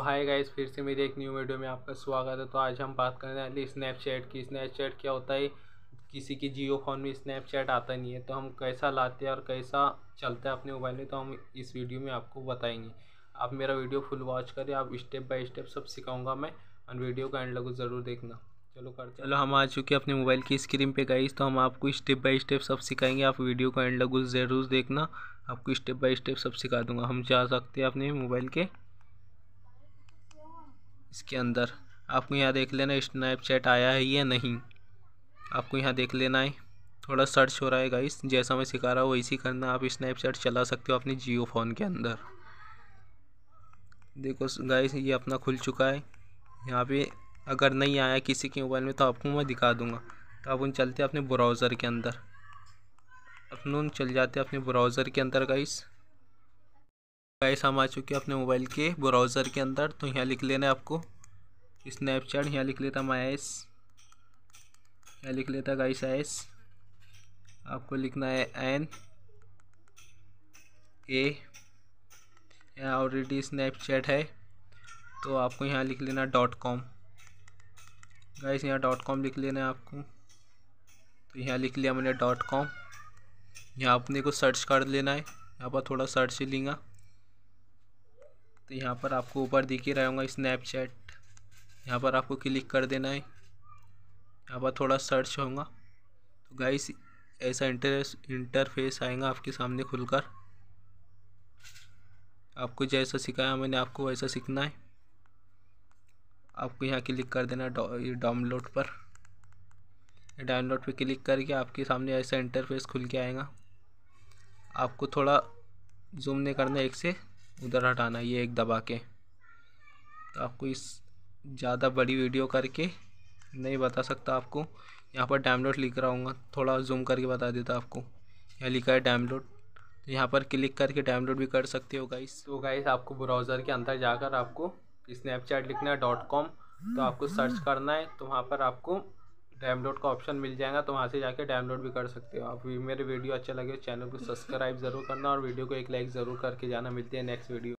तो hi guys फिर से मेरी एक न्यू वीडियो में आपका स्वागत है तो आज हम बात करने वाले स्नैपचैट की स्नैपचैट क्या होता है किसी के जियो फ़ोन में स्नैपचैट आता नहीं है तो हम कैसा लाते हैं और कैसा चलता है अपने मोबाइल में तो हम इस वीडियो में आपको बताएंगे आप मेरा वीडियो फुल वॉच करें आप स्टेप बाय स्टेप सब सिखाऊंगा मैं और वीडियो का एंड लगो ज़रूर देखना चलो करते चलो हम आ चुके अपने मोबाइल की स्क्रीन पर गाइस तो हम आपको स्टेप बाय स्टेप सब सिखाएंगे आप वीडियो का एंड लगो ज़रूर देखना आपको स्टेप बाय स्टेप सब सिखा दूंगा हम जा सकते हैं अपने मोबाइल के इसके अंदर आपको यहाँ देख लेना स्नैपचैट आया है या नहीं आपको यहाँ देख लेना है थोड़ा सर्च हो रहा है गाइस जैसा मैं सिखा रहा हूँ वैसे ही करना आप स्नैपचैट चला सकते हो अपने जियो फ़ोन के अंदर देखो गाइस ये अपना खुल चुका है यहाँ पे अगर नहीं आया किसी के मोबाइल में तो आपको मैं दिखा दूँगा तो आप उन चलते अपने ब्राउज़र के अंदर अपन चल जाते अपने ब्राउज़र के अंदर गाइस गाइस हम आ चुके हैं अपने मोबाइल के ब्राउज़र के अंदर तो यहाँ लिख लेना है आपको स्नैपचैट यहाँ लिख लेता हम एस यहाँ लिख लेता गाइस एस आपको लिखना है एन ए यहाँ ऑलरेडी स्नैपचैट है तो आपको यहाँ लिख लेना डॉट कॉम गाइस यहाँ डॉट कॉम लिख लेना है आपको तो यहाँ लिख लिया मैंने डॉट कॉम यहाँ अपने को सर्च कर लेना है यहाँ पर थोड़ा सर्च ही लेंगे तो यहाँ पर आपको ऊपर दिख ही रहा होगा स्नैपचैट यहाँ पर आपको क्लिक कर देना है यहाँ पर थोड़ा सर्च होगा तो गाइस ऐसा इंटर इंटरफेस आएगा आपके सामने खुलकर आपको जैसा सिखाया मैंने आपको वैसा सीखना है आपको यहाँ क्लिक कर देना है डाउनलोड पर डाउनलोड पर क्लिक करके आपके सामने ऐसा इंटरफेस खुल के आएगा आपको थोड़ा जूम नहीं करना एक से उधर हटाना ये एक दबा के तो आपको इस ज़्यादा बड़ी वीडियो करके नहीं बता सकता आपको यहाँ पर डाउनलोड लिख रहा हूँ थोड़ा जूम करके बता देता आपको यहाँ लिखा है डाउनलोड तो यहाँ पर क्लिक करके डाउनलोड भी कर सकते हो गाइस तो गाइस आपको ब्राउज़र के अंदर जाकर आपको स्नैपचैट लिखना है डॉट कॉम तो आपको सर्च करना है तो वहाँ पर आपको डाउनलोड का ऑप्शन मिल जाएगा तो वहाँ से जाके डाउनलोड भी कर सकते हो आप मेरे वीडियो अच्छा लगे तो चैनल को सब्सक्राइब ज़रूर करना और वीडियो को एक लाइक ज़रूर करके जाना मिलते हैं नेक्स्ट वीडियो